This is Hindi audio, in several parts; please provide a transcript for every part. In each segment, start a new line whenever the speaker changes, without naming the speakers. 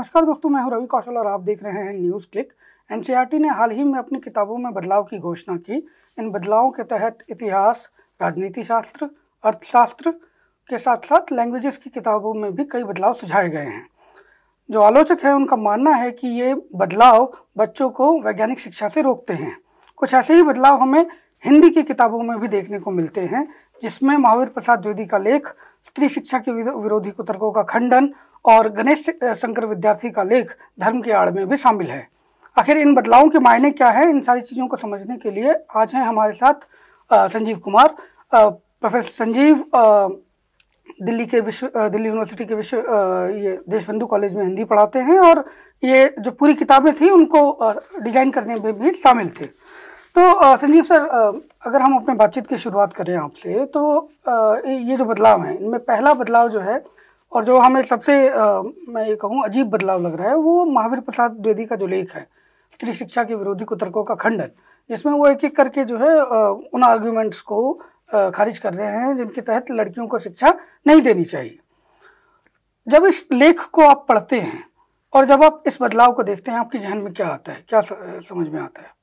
नमस्कार दोस्तों मैं हूं रवि कौशल और आप देख रहे हैं न्यूज़ क्लिक एनसीईआरटी ने हाल ही में अपनी किताबों में बदलाव की घोषणा की इन बदलावों के तहत इतिहास राजनीति शास्त्र अर्थशास्त्र के साथ साथ लैंग्वेजेस की किताबों में भी कई बदलाव सुझाए गए हैं जो आलोचक हैं उनका मानना है कि ये बदलाव बच्चों को वैज्ञानिक शिक्षा से रोकते हैं कुछ ऐसे ही बदलाव हमें हिंदी की किताबों में भी देखने को मिलते हैं जिसमें महावीर प्रसाद द्विवेदी का लेख स्त्री शिक्षा के विरोधी कुतर्कों का खंडन और गणेश शंकर विद्यार्थी का लेख धर्म के आड़ में भी शामिल है आखिर इन बदलावों के मायने क्या है इन सारी चीज़ों को समझने के लिए आज हैं हमारे साथ संजीव कुमार प्रोफेसर संजीव दिल्ली के विश्व दिल्ली यूनिवर्सिटी के विश्व ये देशबंधु कॉलेज में हिंदी पढ़ाते हैं और ये जो पूरी किताबें थी उनको डिजाइन करने में भी शामिल थे तो संजीव सर अगर हम अपने बातचीत की शुरुआत करें आपसे तो ये जो बदलाव हैं इनमें पहला बदलाव जो है और जो हमें सबसे मैं ये कहूँ अजीब बदलाव लग रहा है वो महावीर प्रसाद द्विवेदी का जो लेख है स्त्री शिक्षा के विरोधी कुतर्कों का खंडन जिसमें वो एक एक करके जो है उन आर्ग्यूमेंट्स को खारिज कर रहे हैं जिनके तहत लड़कियों को शिक्षा नहीं देनी चाहिए जब इस लेख को आप पढ़ते हैं और जब आप इस बदलाव को देखते हैं आपके जहन में क्या आता है क्या समझ में आता है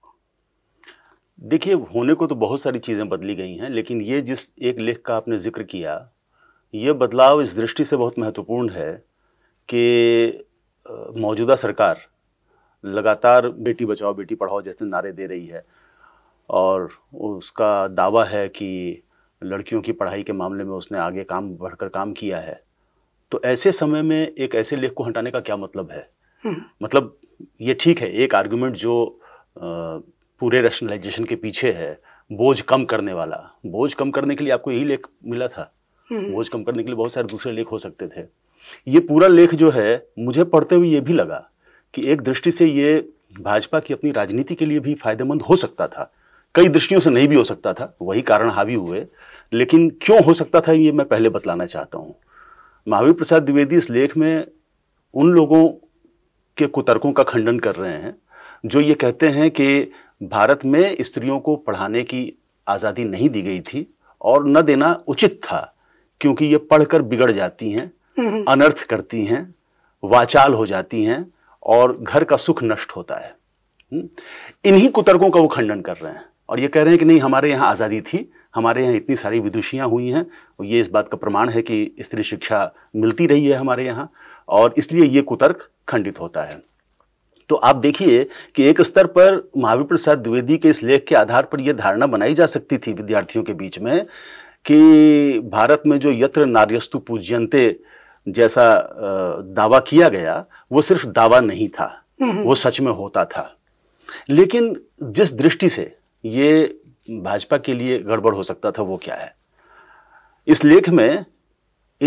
देखिए होने को तो बहुत सारी चीज़ें बदली गई हैं लेकिन ये जिस एक लेख का आपने जिक्र किया ये बदलाव इस दृष्टि से बहुत महत्वपूर्ण है कि मौजूदा सरकार लगातार बेटी बचाओ बेटी पढ़ाओ जैसे नारे दे रही है और उसका दावा है कि लड़कियों की पढ़ाई के मामले में उसने आगे काम बढ़कर काम किया है तो ऐसे समय में एक ऐसे लेख को हटाने का क्या मतलब है हम्म। मतलब ये ठीक है एक आर्गुमेंट जो आ, पूरे रैशनलाइजेशन के पीछे है बोझ कम करने वाला बोझ कम करने के लिए आपको यही लेख मिला था हम्म। बोझ कम करने के लिए बहुत सारे दूसरे लेख हो सकते थे ये पूरा लेख जो है मुझे पढ़ते हुए ये भी लगा कि एक दृष्टि से ये भाजपा की अपनी राजनीति के लिए भी फायदेमंद हो सकता था कई दृष्टियों से नहीं भी हो सकता था वही कारण हावी हुए लेकिन क्यों हो सकता था ये मैं पहले बतलाना चाहता हूँ महावीर प्रसाद द्विवेदी इस लेख में उन लोगों के कुतर्कों का खंडन कर रहे हैं जो ये कहते हैं कि भारत में स्त्रियों को पढ़ाने की आज़ादी नहीं दी गई थी और न देना उचित था क्योंकि ये पढ़कर बिगड़ जाती हैं हम्म। अनर्थ करती हैं वाचाल हो जाती हैं और घर का सुख नष्ट होता है हम्म। इन्हीं कुतर्कों का वो खंडन कर रहे हैं और ये कह रहे हैं कि नहीं हमारे यहाँ आज़ादी थी हमारे यहाँ इतनी सारी विदुषियाँ हुई हैं ये इस बात का प्रमाण है कि स्त्री शिक्षा मिलती रही है हमारे यहाँ और इसलिए ये कुतर्क खंडित होता है तो आप देखिए कि एक स्तर पर महावीर प्रसाद द्विवेदी के इस लेख के आधार पर यह धारणा बनाई जा सकती थी विद्यार्थियों के बीच में कि भारत में जो यत्र नार्यस्तु पूज्यंते जैसा दावा किया गया वो सिर्फ दावा नहीं था हम्म, हम्म। वो सच में होता था लेकिन जिस दृष्टि से ये भाजपा के लिए गड़बड़ हो सकता था वो क्या है इस लेख में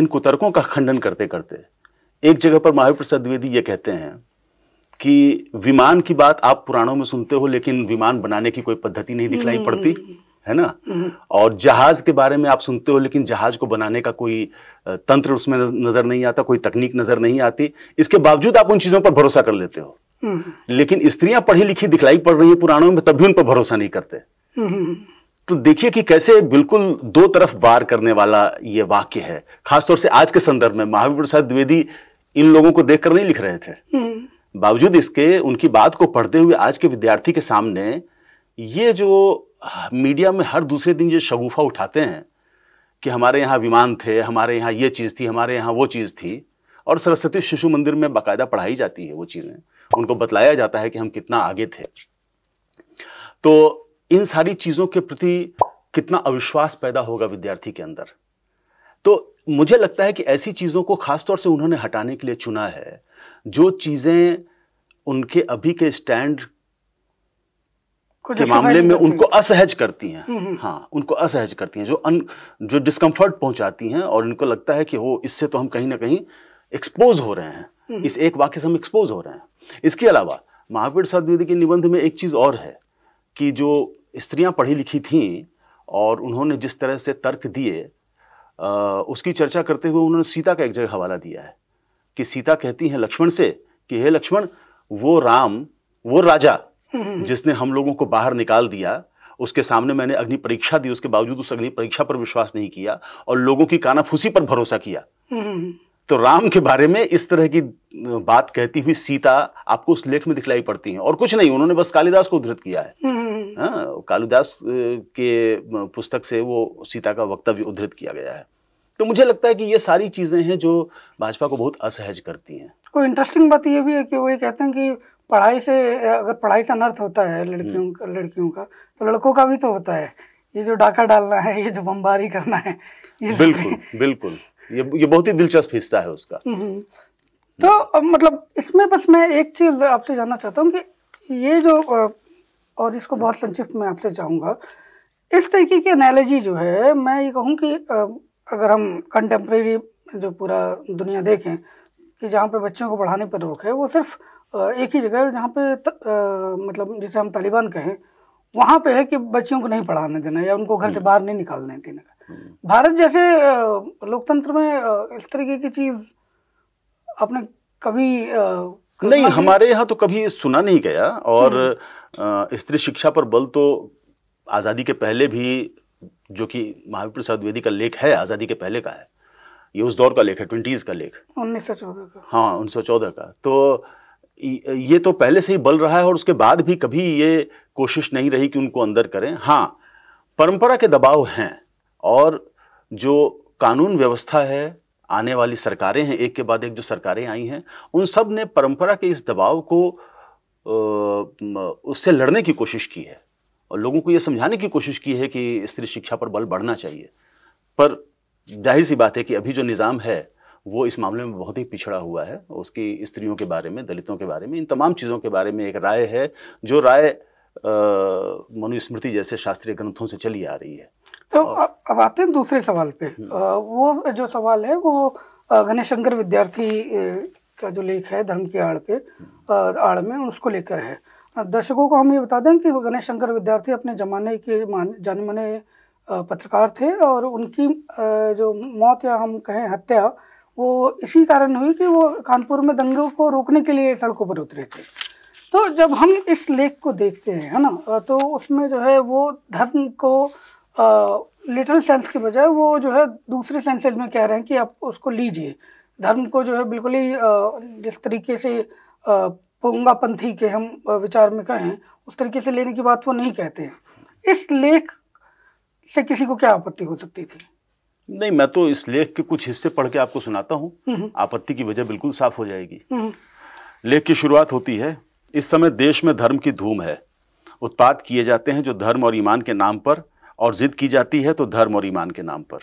इन कुतर्कों का खंडन करते करते एक जगह पर महावीर प्रसाद द्विवेदी ये कहते हैं कि विमान की बात आप पुराणों में सुनते हो लेकिन विमान बनाने की कोई पद्धति नहीं दिखलाई पड़ती है ना हम्म। और जहाज के बारे में आप सुनते हो लेकिन जहाज को बनाने का कोई तंत्र उसमें नजर नहीं आता कोई तकनीक नजर नहीं आती इसके बावजूद आप उन चीजों पर भरोसा कर लेते हो हम्म। लेकिन स्त्रियां पढ़ी लिखी दिखलाई पड़ रही है पुराणों में तब भी उन पर भरोसा नहीं करते हम्म। तो देखिए कि कैसे बिल्कुल दो तरफ वार करने वाला ये वाक्य है खासतौर से आज के संदर्भ में महावीर प्रसाद द्विवेदी इन लोगों को देखकर नहीं लिख रहे थे बावजूद इसके उनकी बात को पढ़ते हुए आज के विद्यार्थी के सामने ये जो मीडिया में हर दूसरे दिन ये शगुफा उठाते हैं कि हमारे यहाँ विमान थे हमारे यहाँ ये चीज़ थी हमारे यहाँ वो चीज़ थी और सरस्वती शिशु मंदिर में बाकायदा पढ़ाई जाती है वो चीज़ें उनको बतलाया जाता है कि हम कितना आगे थे तो इन सारी चीज़ों के प्रति कितना अविश्वास पैदा होगा विद्यार्थी के अंदर तो मुझे लगता है कि ऐसी चीज़ों को ख़ासतौर से उन्होंने हटाने के लिए चुना है जो चीज़ें उनके अभी के स्टैंड
के मामले में उनको
असहज करती हैं हम्म, हम्म। हाँ उनको असहज करती हैं जो अन जो डिस्कम्फर्ट पहुंचाती हैं और उनको लगता है कि हो इससे तो हम कहीं ना कहीं एक्सपोज हो रहे हैं हम्म, इस एक वाक्य से हम एक्सपोज हो रहे हैं इसके अलावा महावीर साधुवेदी के निबंध में एक चीज़ और है कि जो स्त्रियां पढ़ी लिखी थीं और उन्होंने जिस तरह से तर्क दिए उसकी चर्चा करते हुए उन्होंने सीता का एक जगह हवाला दिया है कि सीता कहती हैं लक्ष्मण से कि हे लक्ष्मण वो राम वो राजा हम्म। जिसने हम लोगों को बाहर निकाल दिया उसके सामने मैंने अग्नि परीक्षा दी उसके बावजूद उस अग्नि परीक्षा पर विश्वास नहीं किया और लोगों की कानाफूसी पर भरोसा किया हम्म। तो राम के बारे में इस तरह की बात कहती हुई सीता आपको उस लेख में दिखलाई पड़ती है और कुछ नहीं उन्होंने बस कालिदास को उद्धृत किया है हम्म। हाँ, कालिदास के पुस्तक से वो सीता का वक्तव्य उद्धृत किया गया है तो मुझे लगता है कि ये सारी चीज़ें हैं जो भाजपा को बहुत असहज करती हैं
कोई इंटरेस्टिंग बात ये भी है कि वो ये कहते हैं कि पढ़ाई से अगर पढ़ाई से अनर्थ होता है लड़कियों हम्म। का लड़कियों का तो लड़कों का भी तो होता है ये जो डाका डालना है ये जो बमबारी करना है ये बिल्कुल
बिल्कुल ये ये बहुत ही दिलचस्प हिस्सा है उसका
हम्म। तो मतलब इसमें बस मैं एक चीज़ आपसे जानना चाहता हूँ कि ये जो और इसको बहुत संक्षिप्त में आपसे चाहूँगा इस तरीके की एनालॉजी जो है मैं ये कहूँ कि अगर हम कंटेम्प्रेरी जो पूरा दुनिया देखें कि जहाँ पे बच्चों को पढ़ाने पर रोक है वो सिर्फ एक ही जगह है जहाँ पे त, आ, मतलब जिसे हम तालिबान कहें वहाँ पे है कि बच्चियों को नहीं पढ़ाने देना या उनको घर से हम्म। बाहर नहीं निकालने देने का हम्म। भारत जैसे लोकतंत्र में इस तरीके की चीज़ आपने कभी नहीं हमारे
यहाँ तो कभी सुना नहीं गया और हम्म। स्त्री शिक्षा पर बल तो आज़ादी के पहले भी जो कि महावीर प्रसाद द्विवेदी का लेख है आज़ादी के पहले का है ये उस दौर का लेख है ट्वेंटीज़ का लेख
उन्नीस सौ चौदह का
हाँ उन्नीस सौ चौदह का तो ये तो पहले से ही बल रहा है और उसके बाद भी कभी ये कोशिश नहीं रही कि उनको अंदर करें हाँ परंपरा के दबाव हैं और जो कानून व्यवस्था है आने वाली सरकारें हैं एक के बाद एक जो सरकारें आई हैं उन सब ने परंपरा के इस दबाव को उससे लड़ने की कोशिश की है और लोगों को ये समझाने की कोशिश की है कि स्त्री शिक्षा पर बल बढ़ना चाहिए पर जाहिर सी बात है कि अभी जो निज़ाम है वो इस मामले में बहुत ही पिछड़ा हुआ है उसकी स्त्रियों के बारे में दलितों के बारे में इन तमाम चीज़ों के बारे में एक राय है जो राय मनुस्मृति जैसे शास्त्रीय ग्रंथों से चली आ रही है
तो अब, अब आते हैं दूसरे सवाल पे हम्म। वो जो सवाल है वो गणेश शंकर विद्यार्थी का जो लेख है धर्म की आड़ पे आड़ में उसको लेकर है दर्शकों को हम ये बता दें कि गणेश शंकर विद्यार्थी अपने ज़माने के जाने माने पत्रकार थे और उनकी जो मौत या हम कहें हत्या वो इसी कारण हुई कि वो कानपुर में दंगों को रोकने के लिए सड़कों पर उतरे थे तो जब हम इस लेख को देखते हैं है ना तो उसमें जो है वो धर्म को लिटरल सेंस के बजाय वो जो है दूसरे सेंसेज में कह रहे हैं कि आप उसको लीजिए धर्म को जो है बिल्कुल ही जिस तरीके से पोंगापंथी के हम विचार में कहें उस तरीके से लेने की बात वो नहीं कहते हैं इस लेख से किसी को क्या आपत्ति हो सकती थी
नहीं मैं तो इस लेख के कुछ हिस्से पढ़ के आपको सुनाता हूँ हम्म। आपत्ति की वजह बिल्कुल साफ हो जाएगी हम्म। लेख की शुरुआत होती है इस समय देश में धर्म की धूम है उत्पाद किए जाते हैं जो धर्म और ईमान के नाम पर और जिद की जाती है तो धर्म और ईमान के नाम पर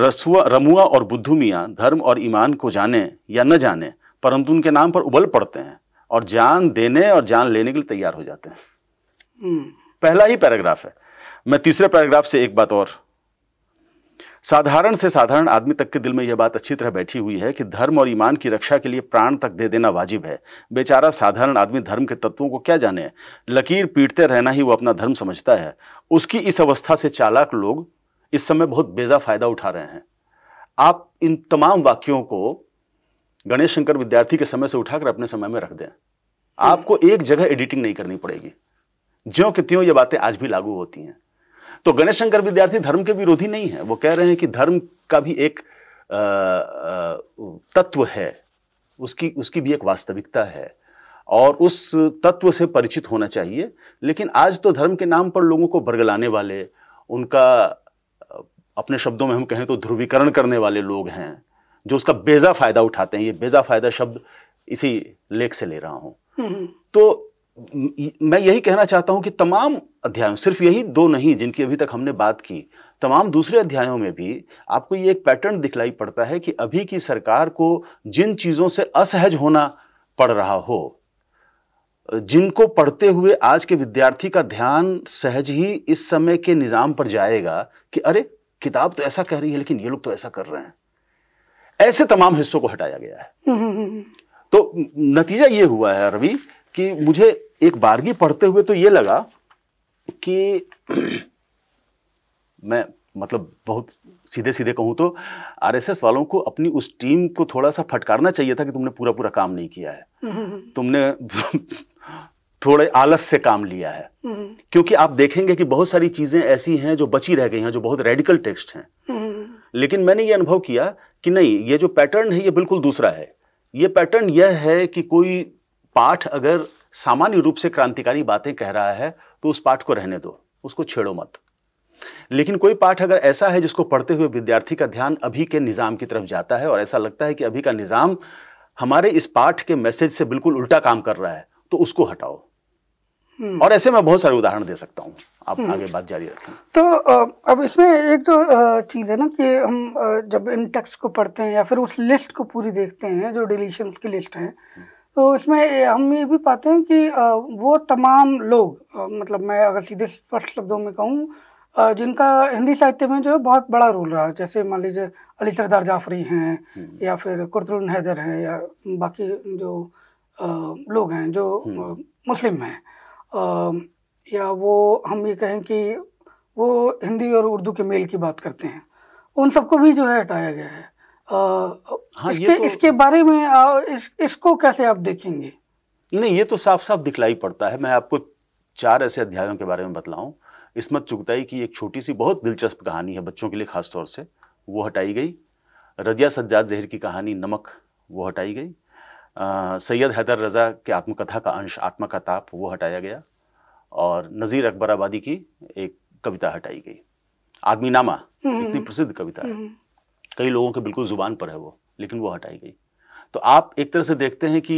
रसुआ रमुआ और बुद्धू मियाँ धर्म और ईमान को जाने या न जाने परंतु उनके नाम पर उबल पड़ते हैं और जान देने और जान लेने के लिए तैयार हो जाते हैं हम्म। पहला ही पैराग्राफ है मैं तीसरे पैराग्राफ से एक बात और साधारण से साधारण आदमी तक के दिल में यह बात अच्छी तरह बैठी हुई है कि धर्म और ईमान की रक्षा के लिए प्राण तक दे देना वाजिब है बेचारा साधारण आदमी धर्म के तत्वों को क्या जाने लकीर पीटते रहना ही वो अपना धर्म समझता है उसकी इस अवस्था से चालाक लोग इस समय बहुत बेजा फायदा उठा रहे हैं आप इन तमाम वाक्यों को गणेश शंकर विद्यार्थी के समय से उठाकर अपने समय में रख दें आपको एक जगह एडिटिंग नहीं करनी पड़ेगी ज्यों कि त्यों ये बातें आज भी लागू होती हैं तो गणेश शंकर विद्यार्थी धर्म के विरोधी नहीं है वो कह रहे हैं कि धर्म का भी एक तत्व है उसकी उसकी भी एक वास्तविकता है और उस तत्व से परिचित होना चाहिए लेकिन आज तो धर्म के नाम पर लोगों को बरगलाने वाले उनका अपने शब्दों में हम कहें तो ध्रुवीकरण करने वाले लोग हैं जो उसका बेजा फायदा उठाते हैं ये बेजा फायदा शब्द इसी लेख से ले रहा हूं हम्म। तो मैं यही कहना चाहता हूं कि तमाम अध्यायों सिर्फ यही दो नहीं जिनकी अभी तक हमने बात की तमाम दूसरे अध्यायों में भी आपको ये एक पैटर्न दिखलाई पड़ता है कि अभी की सरकार को जिन चीज़ों से असहज होना पड़ रहा हो जिनको पढ़ते हुए आज के विद्यार्थी का ध्यान सहज ही इस समय के निज़ाम पर जाएगा कि अरे किताब तो ऐसा कह रही है लेकिन ये लोग तो ऐसा कर रहे हैं ऐसे तमाम हिस्सों को हटाया गया है हम्म, हम्म, हम्म, तो नतीजा ये हुआ है रवि कि मुझे एक बारगी पढ़ते हुए तो ये लगा कि मैं मतलब बहुत सीधे सीधे कहूँ तो आरएसएस वालों को अपनी उस टीम को थोड़ा सा फटकारना चाहिए था कि तुमने पूरा पूरा काम नहीं किया है हम्म। तुमने थोड़े आलस से काम लिया है हम्म। क्योंकि आप देखेंगे कि बहुत सारी चीज़ें ऐसी हैं जो बची रह गई हैं जो बहुत रेडिकल टेक्स्ट हैं हम्म। लेकिन मैंने ये अनुभव किया कि नहीं ये जो पैटर्न है ये बिल्कुल दूसरा है ये पैटर्न यह है कि कोई पाठ अगर सामान्य रूप से क्रांतिकारी बातें कह रहा है तो उस पाठ को रहने दो उसको छेड़ो मत लेकिन कोई पाठ अगर ऐसा है जिसको पढ़ते हुए विद्यार्थी का ध्यान अभी के निज़ाम की तरफ जाता है और ऐसा लगता है कि अभी का निज़ाम हमारे इस पाठ के मैसेज से बिल्कुल उल्टा काम कर रहा है तो उसको हटाओ हम्म। और ऐसे मैं बहुत सारे उदाहरण दे सकता हूँ आप हम्म। आगे बात जारी रखें
तो अब इसमें एक तो चीज़ है ना कि हम जब इन टेक्स्ट को पढ़ते हैं या फिर उस लिस्ट को पूरी देखते हैं जो डिलीशंस की लिस्ट है हम्म। तो इसमें हम ये भी पाते हैं कि वो तमाम लोग मतलब मैं अगर सीधे स्पष्ट शब्दों में कहूँ जिनका हिंदी साहित्य में जो है बहुत बड़ा रोल रहा जैसे मान लीजिए अली सरदार जाफरी हैं हम्म। या फिर कुरतुल हैदर हैं या बाकी जो लोग हैं जो हम्म। मुस्लिम हैं या वो हम ये कहें कि वो हिंदी और उर्दू के मेल की बात करते हैं उन सबको भी जो है हटाया गया है हाँ, इसके तो, इसके बारे में आ, इस, इसको कैसे आप देखेंगे
नहीं ये तो साफ साफ दिखलाई पड़ता है मैं आपको चार ऐसे अध्यायों के बारे में बतलाऊं इसमत चुगताई की एक छोटी सी बहुत दिलचस्प कहानी है बच्चों के लिए खास तौर से वो हटाई गई रजिया सज्जाद जहर की कहानी नमक वो हटाई गई सैयद हैदर रज़ा के आत्मकथा का अंश आत्मा का ताप वो हटाया गया और नज़ीर अकबर आबादी की एक कविता हटाई गई आदमीनामा हम्म, इतनी हम्म। प्रसिद्ध कविता है हम्म। कई लोगों के बिल्कुल ज़ुबान पर है वो लेकिन वो हटाई गई तो आप एक तरह से देखते हैं कि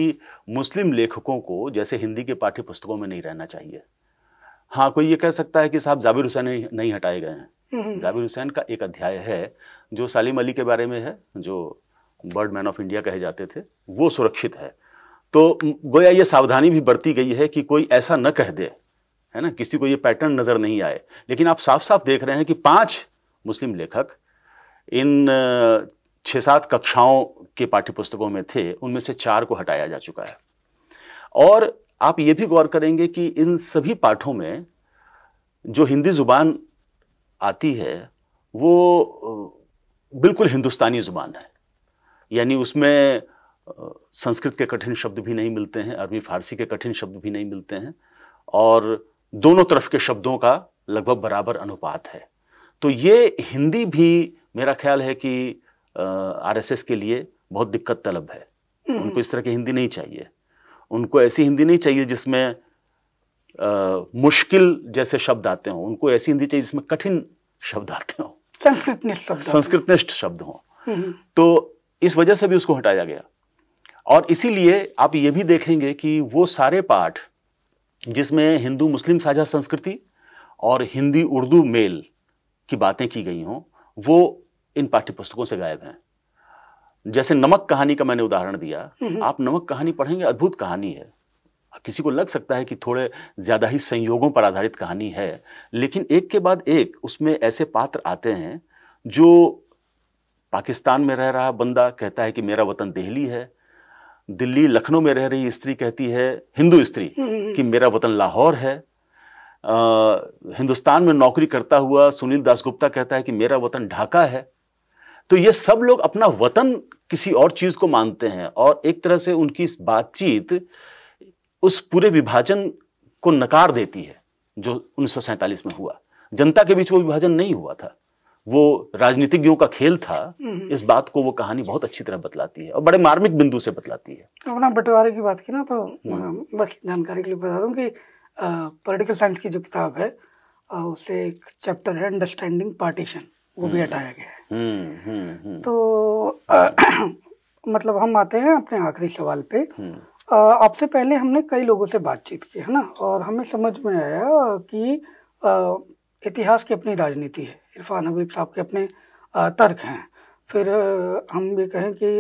मुस्लिम लेखकों को जैसे हिंदी के पाठ्य पुस्तकों में नहीं रहना चाहिए हाँ कोई ये कह सकता है कि साहब जाबिर हुसैन नहीं हटाए गए हैं हम्म। जाबिर हुसैन का एक अध्याय है जो सालिम अली के बारे में है जो बर्ड मैन ऑफ इंडिया कहे जाते थे वो सुरक्षित है तो गोया ये सावधानी भी बरती गई है कि कोई ऐसा न कह दे है ना किसी को ये पैटर्न नज़र नहीं आए लेकिन आप साफ साफ देख रहे हैं कि पांच मुस्लिम लेखक इन छः सात कक्षाओं के पाठ्यपुस्तकों में थे उनमें से चार को हटाया जा चुका है और आप ये भी गौर करेंगे कि इन सभी पाठों में जो हिंदी ज़ुबान आती है वो बिल्कुल हिंदुस्तानी ज़ुबान है यानी उसमें संस्कृत के कठिन शब्द भी नहीं मिलते हैं अरबी फारसी के कठिन शब्द भी नहीं मिलते हैं और दोनों तरफ के शब्दों का लगभग बराबर अनुपात है तो ये हिंदी भी मेरा ख्याल है कि आरएसएस के लिए बहुत दिक्कत तलब है हम्म। उनको इस तरह की हिंदी नहीं चाहिए उनको ऐसी हिंदी नहीं चाहिए जिसमें आ, मुश्किल जैसे शब्द आते हों उनको ऐसी हिंदी चाहिए जिसमें कठिन शब्द आते हों
संस्कृत शब्द संस्कृत शब्द हों हम्म।
तो इस वजह से भी उसको हटाया गया और इसीलिए आप ये भी देखेंगे कि वो सारे पाठ जिसमें हिंदू मुस्लिम साझा संस्कृति और हिंदी उर्दू मेल की बातें की गई हों वो इन पाठ्य पुस्तकों से गायब हैं जैसे नमक कहानी का मैंने उदाहरण दिया आप नमक कहानी पढ़ेंगे अद्भुत कहानी है किसी को लग सकता है कि थोड़े ज़्यादा ही संयोगों पर आधारित कहानी है लेकिन एक के बाद एक उसमें ऐसे पात्र आते हैं जो पाकिस्तान में रह रहा बंदा कहता है कि मेरा वतन दिल्ली है दिल्ली लखनऊ में रह रही स्त्री कहती है हिंदू स्त्री कि मेरा वतन लाहौर है आ, हिंदुस्तान में नौकरी करता हुआ सुनील दासगुप्ता कहता है कि मेरा वतन ढाका है तो ये सब लोग अपना वतन किसी और चीज़ को मानते हैं और एक तरह से उनकी इस बातचीत उस पूरे विभाजन को नकार देती है जो उन्नीस में हुआ जनता के बीच वो विभाजन नहीं हुआ था वो राजनीतिज्ञों का खेल था हम्म। इस बात को वो कहानी बहुत अच्छी तरह बतलाती है और बड़े मार्मिक बिंदु से बतलाती है
अपना बंटवारे की बात की ना तो हम्म। बस जानकारी के लिए बता दूं कि पॉलिटिकल साइंस की जो किताब है उसे एक चैप्टर है अंडरस्टैंडिंग पार्टीशन वो भी हटाया गया है हम्म, हम्म, हम्म। तो आ, मतलब हम आते हैं अपने आखिरी सवाल पे आपसे पहले हमने कई लोगों से बातचीत की है ना और हमें समझ में आया कि आ, इतिहास की अपनी राजनीति है इरफान हबीब साहब के अपने तर्क हैं फिर हम ये कहें कि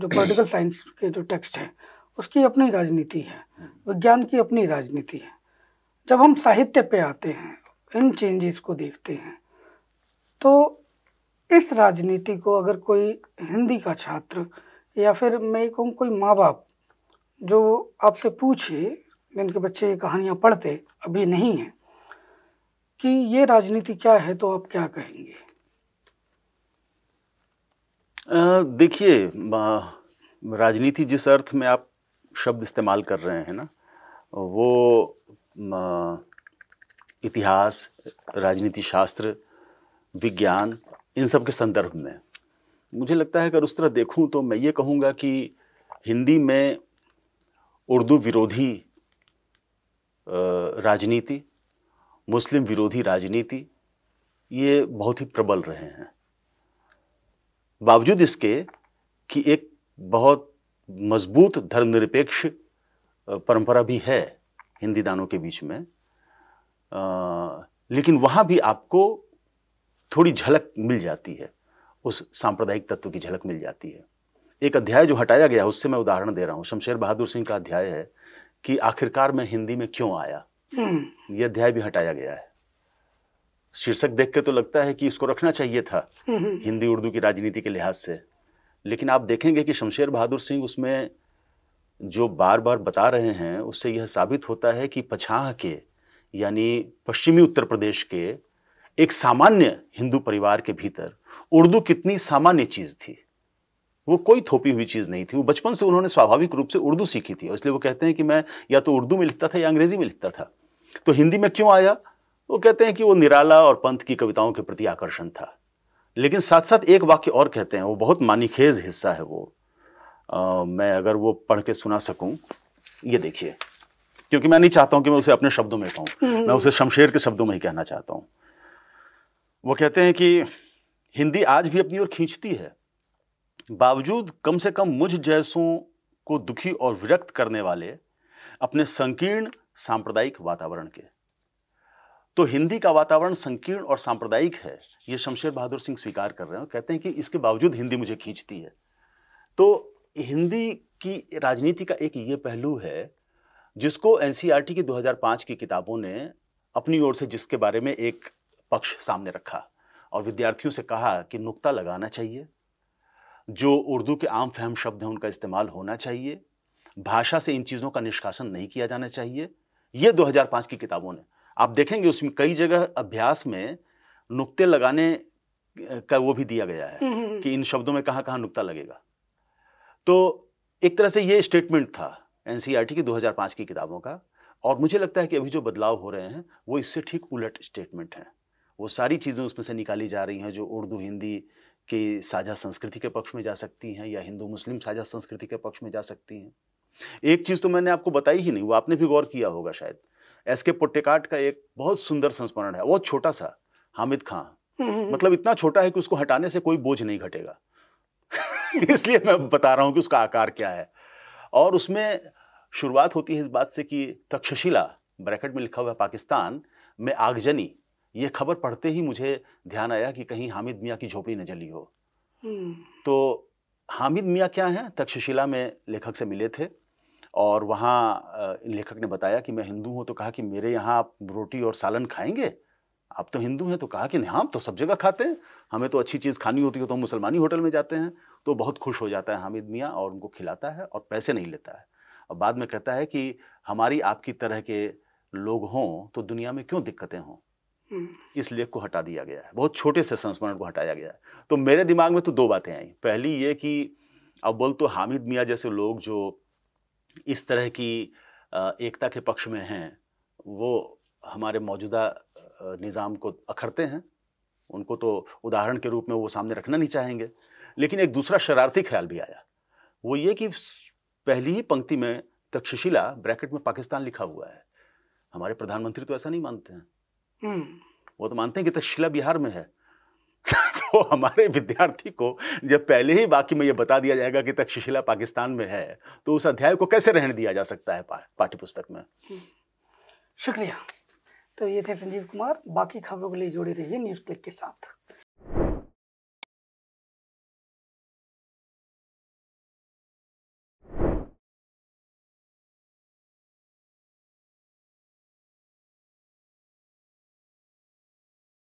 जो पॉलिटिकल साइंस के जो टेक्स्ट हैं उसकी अपनी राजनीति है विज्ञान की अपनी राजनीति है जब हम साहित्य पे आते हैं इन चेंजेस को देखते हैं तो इस राजनीति को अगर कोई हिंदी का छात्र या फिर मैं ये कहूँ कोई माँ बाप जो आपसे पूछे जिनके बच्चे ये कहानियाँ पढ़ते अभी नहीं हैं कि ये राजनीति क्या है तो आप क्या कहेंगे
देखिए राजनीति जिस अर्थ में आप शब्द इस्तेमाल कर रहे हैं ना वो इतिहास राजनीति शास्त्र विज्ञान इन सब के संदर्भ में मुझे लगता है अगर उस तरह देखूं तो मैं ये कहूंगा कि हिंदी में उर्दू विरोधी राजनीति मुस्लिम विरोधी राजनीति ये बहुत ही प्रबल रहे हैं बावजूद इसके कि एक बहुत मजबूत धर्मनिरपेक्ष परंपरा भी है हिंदी दानों के बीच में आ, लेकिन वहाँ भी आपको थोड़ी झलक मिल जाती है उस सांप्रदायिक तत्व की झलक मिल जाती है एक अध्याय जो हटाया गया उससे मैं उदाहरण दे रहा हूँ शमशेर बहादुर सिंह का अध्याय है कि आखिरकार मैं हिंदी में क्यों आया हम्म। ये अध्याय भी हटाया गया है शीर्षक देख के तो लगता है कि इसको रखना चाहिए था हम्म, हम्म। हिंदी उर्दू की राजनीति के लिहाज से लेकिन आप देखेंगे कि शमशेर बहादुर सिंह उसमें जो बार बार बता रहे हैं उससे यह साबित होता है कि पछाह के यानी पश्चिमी उत्तर प्रदेश के एक सामान्य हिंदू परिवार के भीतर उर्दू कितनी सामान्य चीज़ थी वो कोई थोपी हुई चीज़ नहीं थी वो बचपन से उन्होंने स्वाभाविक रूप से उर्दू सीखी थी और इसलिए वो कहते हैं कि मैं या तो उर्दू में लिखता था या अंग्रेज़ी में लिखता था तो हिंदी में क्यों आया वो कहते हैं कि वो निराला और पंथ की कविताओं के प्रति आकर्षण था लेकिन साथ साथ एक वाक्य और कहते हैं वो बहुत मानिखेज हिस्सा है वो आ, मैं अगर वो पढ़ के सुना सकूं ये देखिए क्योंकि मैं नहीं चाहता हूं कि मैं उसे अपने शब्दों में कहूं मैं उसे शमशेर के शब्दों में ही कहना चाहता हूं वो कहते हैं कि हिंदी आज भी अपनी ओर खींचती है बावजूद कम से कम मुझ जैसों को दुखी और विरक्त करने वाले अपने संकीर्ण सांप्रदायिक वातावरण के तो हिंदी का वातावरण संकीर्ण और सांप्रदायिक है ये शमशेर बहादुर सिंह स्वीकार कर रहे हैं कहते हैं कि इसके बावजूद हिंदी मुझे खींचती है तो हिंदी की राजनीति का एक ये पहलू है जिसको एन की 2005 की किताबों ने अपनी ओर से जिसके बारे में एक पक्ष सामने रखा और विद्यार्थियों से कहा कि नुक्ता लगाना चाहिए जो उर्दू के आम फहम शब्द हैं उनका इस्तेमाल होना चाहिए भाषा से इन चीज़ों का निष्कासन नहीं किया जाना चाहिए ये 2005 की किताबों ने आप देखेंगे उसमें कई जगह अभ्यास में नुक्ते लगाने का वो भी दिया गया है हम्म, हम्म। कि इन शब्दों में कहाँ कहाँ नुक्ता लगेगा तो एक तरह से ये स्टेटमेंट था एन की दो की किताबों का और मुझे लगता है कि अभी जो बदलाव हो रहे हैं वो इससे ठीक उलट स्टेटमेंट हैं वो सारी चीज़ें उसमें से निकाली जा रही हैं जो उर्दू हिंदी के साझा संस्कृति के पक्ष में जा सकती हैं या हिंदू मुस्लिम साझा संस्कृति के पक्ष में जा सकती हैं एक चीज़ तो मैंने आपको बताई ही नहीं वो आपने भी गौर किया होगा शायद एस के पोटेकाट का एक बहुत सुंदर संस्मरण है बहुत छोटा सा हामिद खां
हम्म, हम्म, हम्म। मतलब
इतना छोटा है कि उसको हटाने से कोई बोझ नहीं घटेगा इसलिए मैं बता रहा हूँ कि उसका आकार क्या है और उसमें शुरुआत होती है इस बात से कि तक्षशिला ब्रैकेट में लिखा हुआ है पाकिस्तान में आगजनी ये खबर पढ़ते ही मुझे ध्यान आया कि कहीं हामिद मियाँ की झोपड़ी न जली हो हम्म। तो हामिद मियाँ क्या हैं तक्षशिला में लेखक से मिले थे और वहाँ लेखक ने बताया कि मैं हिंदू हूँ तो कहा कि मेरे यहाँ आप रोटी और सालन खाएंगे आप तो हिंदू हैं तो कहा कि नहीं हम तो सब जगह खाते हैं हमें तो अच्छी चीज़ खानी होती है तो हम मुसलमानी होटल में जाते हैं तो बहुत खुश हो जाता है हामिद मियाँ और उनको खिलाता है और पैसे नहीं लेता है और बाद में कहता है कि हमारी आपकी तरह के लोग हों तो दुनिया में क्यों दिक्कतें हों हम्म। इस लेख को हटा दिया गया है बहुत छोटे से संस्मरण को हटाया गया है तो मेरे दिमाग में तो दो बातें आई पहली ये कि अव्वल तो हामिद मियाँ जैसे लोग जो इस तरह की एकता के पक्ष में हैं वो हमारे मौजूदा निज़ाम को अखड़ते हैं उनको तो उदाहरण के रूप में वो सामने रखना नहीं चाहेंगे लेकिन एक दूसरा शरारती ख्याल भी आया वो ये कि पहली ही पंक्ति में तक्षशिला ब्रैकेट में पाकिस्तान लिखा हुआ है हमारे प्रधानमंत्री तो ऐसा नहीं मानते हैं हम्म। वो तो मानते हैं कि तक्षशिला बिहार में है तो हमारे विद्यार्थी को जब पहले ही बाकी में ये बता दिया जाएगा कि तक्षशिला पाकिस्तान में है तो उस अध्याय को कैसे रहने दिया जा सकता है पाठ्य पुस्तक में
हम्म। शुक्रिया तो ये थे संजीव कुमार बाकी खबरों के लिए जुड़े रहिए न्यूज़ क्लिक के साथ